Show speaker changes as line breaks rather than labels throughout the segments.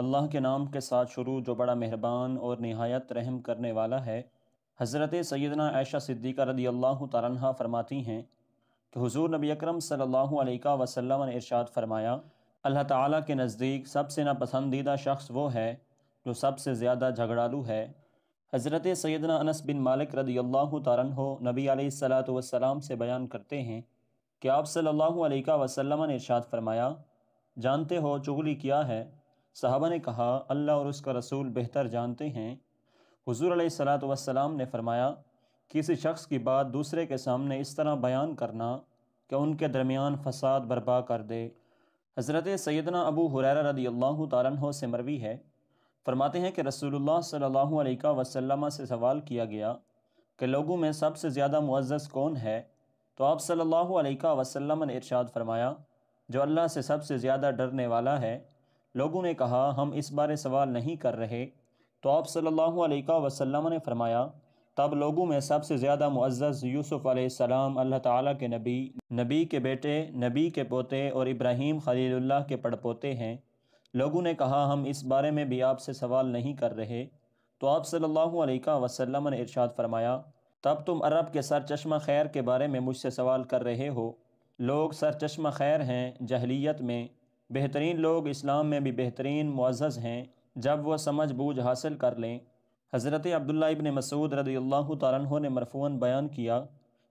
अल्लाह के नाम के साथ शुरू जो बड़ा मेहरबान और नहायत रहम करने वाला है हज़रत सैदना ऐशा सिद्दीक़ा रदी अल्लाह तारनहा फरमाती हैं कि हुजूर नबी अकरम सल्लल्लाहु अलैहि वसल्लम ने इरशाद फरमाया अल्लाह ताला के नज़दीक सबसे नापसंदीदा शख्स वो है जो सबसे ज़्यादा झगड़ालू है हज़रत सैदना अनस बिन मालिक रदी अल्लाह हो नबी वसलाम से बयान करते हैं कि आप सल्ला वसलम ने इरशाद फरमाया जानते हो चुगली क्या है साहबा ने कहा अल्लाह और उसका रसूल बेहतर जानते हैं हजूर सलात वसलाम ने फरमाया किसी शख्स की बात दूसरे के सामने इस तरह बयान करना कि उनके दरमियान फसाद बर्बा कर दे हज़रत सैदना अबू हुरैर रदी अल्लाह तारनों से मरवी है फरमाते हैं कि रसूलुल्लाह सल्लल्लाहु अलैहि वसल्लम से सवाल किया गया कि लोगों में सबसे ज़्यादा मुआज़ कौन है तो आप सल्लल्लाहु अलैहि वसल्लम ने इरशाद फरमाया जो अल्लाह से सबसे ज़्यादा डरने वाला है लोगों ने कहा हम इस बारे सवाल नहीं कर रहे तो आप सल्लल्लाहु अलैहि वसल्लम ने फरमाया तब लोगों में सबसे ज़्यादा मुआज़ यूसुफ़ अलैहिस्सलाम अल्लाह ताला के नबी नबी के बेटे नबी के पोते और इब्राहीम खलीलुल्लाह के पड़पोते हैं लोगों ने कहा हम इस बारे में भी आपसे सवाल नहीं कर रहे तो आप सल्लल्लाहु अलैहि वसल्लम ने इरशाद फरमाया तब तुम अरब के सर चश्मा खैर के बारे में मुझसे सवाल कर रहे हो लोग सर चश्मा खैर हैं जहलीत में बेहतरीन लोग इस्लाम में भी बेहतरीन मुआज़ हैं जब वह समझ बूझ हासिल कर लें हज़रत अब्दुल्ला इबन मसूद रदी अल्लाह तह ने मरफून बयान किया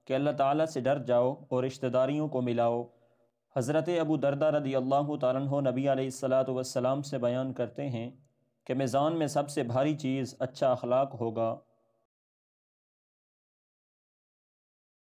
कि अल्लाह ताला से डर जाओ और रिश्तेदारियों को मिलाओ हज़रत अबू दरदा रदी अल्लाह तह नबी आलत से बयान करते हैं कि मेज़ान में सबसे भारी चीज़ अच्छा अखलाक होगा